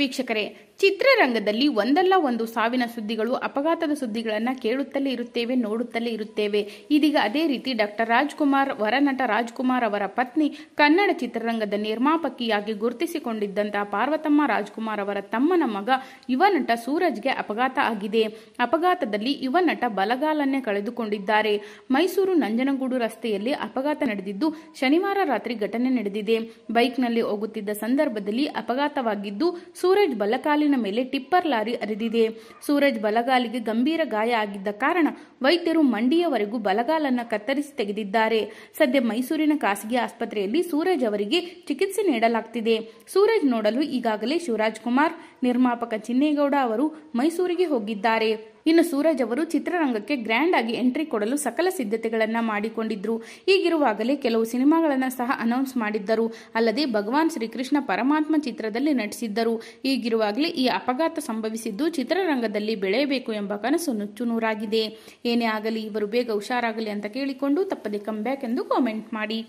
ವೀಕ್ಷಕರೇ ಚಿತ್ರರಂಗದಲ್ಲಿ ಒಂದಲ್ಲ ಒಂದು ಸಾವಿನ ಸುದ್ದಿಗಳು ಅಪಘಾತದ ಸುದ್ದಿಗಳನ್ನು ಕೇಳುತ್ತಲೇ ಇರುತ್ತೇವೆ ನೋಡುತ್ತಲೇ ಇರುತ್ತೇವೆ ಇದೀಗ ಅದೇ ರೀತಿ ಡಾಕ್ಟರ್ ರಾಜ್ಕುಮಾರ್ ವರನಟ ರಾಜ್ಕುಮಾರ್ ಅವರ ಪತ್ನಿ ಕನ್ನಡ ಚಿತ್ರರಂಗದ ನಿರ್ಮಾಪಕಿಯಾಗಿ ಗುರುತಿಸಿಕೊಂಡಿದ್ದಂತಹ ಪಾರ್ವತಮ್ಮ ರಾಜ್ಕುಮಾರ್ ಅವರ ತಮ್ಮನ ಮಗ ಯುವ ನಟ ಸೂರಜ್ಗೆ ಅಪಘಾತ ಆಗಿದೆ ಅಪಘಾತದಲ್ಲಿ ಯುವ ನಟ ಬಲಗಾಲನ್ನೇ ಕಳೆದುಕೊಂಡಿದ್ದಾರೆ ಮೈಸೂರು ನಂಜನಗೂಡು ರಸ್ತೆಯಲ್ಲಿ ಅಪಘಾತ ನಡೆದಿದ್ದು ಶನಿವಾರ ರಾತ್ರಿ ಘಟನೆ ನಡೆದಿದೆ ಬೈಕ್ನಲ್ಲಿ ಹೋಗುತ್ತಿದ್ದ ಸಂದರ್ಭದಲ್ಲಿ ಅಪಘಾತವಾಗಿದ್ದು ಸೂರಜ್ ಬಲಕಾಲಿನ ಮೇಲೆ ಟಿಪ್ಪರ್ ಲಾರಿ ಅರಿದಿದೆ ಸೂರಜ್ ಬಲಗಾಲಿಗೆ ಗಂಭೀರ ಗಾಯ ಆಗಿದ್ದ ಕಾರಣ ವೈದ್ಯರು ಮಂಡಿಯವರೆಗೂ ಬಲಗಾಲನ್ನು ಕತ್ತರಿಸಿ ತೆಗೆದಿದ್ದಾರೆ ಸದ್ಯ ಮೈಸೂರಿನ ಖಾಸಗಿ ಆಸ್ಪತ್ರೆಯಲ್ಲಿ ಸೂರಜ್ ಅವರಿಗೆ ಚಿಕಿತ್ಸೆ ನೀಡಲಾಗ್ತಿದೆ ಸೂರಜ್ ನೋಡಲು ಈಗಾಗಲೇ ಶಿವರಾಜ್ ಕುಮಾರ್ ನಿರ್ಮಾಪಕ ಚಿನ್ನೇಗೌಡ ಅವರು ಮೈಸೂರಿಗೆ ಹೋಗಿದ್ದಾರೆ ಇನ್ನು ಸೂರಜ್ ಅವರು ಚಿತ್ರರಂಗಕ್ಕೆ ಗ್ರ್ಯಾಂಡ್ ಆಗಿ ಎಂಟ್ರಿ ಕೊಡಲು ಸಕಲ ಸಿದ್ಧತೆಗಳನ್ನು ಮಾಡಿಕೊಂಡಿದ್ರು ಈಗಿರುವಾಗಲೇ ಕೆಲವು ಸಿನಿಮಾಗಳನ್ನು ಸಹ ಅನೌನ್ಸ್ ಮಾಡಿದ್ದರು ಅಲ್ಲದೆ ಭಗವಾನ್ ಶ್ರೀಕೃಷ್ಣ ಪರಮಾತ್ಮ ಚಿತ್ರದಲ್ಲಿ ನಟಿಸಿದ್ದರು ಈಗಿರುವಾಗಲೇ ಈ ಅಪಘಾತ ಸಂಭವಿಸಿದ್ದು ಚಿತ್ರರಂಗದಲ್ಲಿ ಬೆಳೆಯಬೇಕು ಎಂಬ ಕನಸು ನುಚ್ಚುನೂರಾಗಿದೆ ಏನೇ ಆಗಲಿ ಇವರು ಬೇಗ ಹುಷಾರಾಗಲಿ ಅಂತ ಕೇಳಿಕೊಂಡು ತಪ್ಪದೆ ಕಮ್ ಬ್ಯಾಕ್ ಎಂದು ಕಾಮೆಂಟ್ ಮಾಡಿ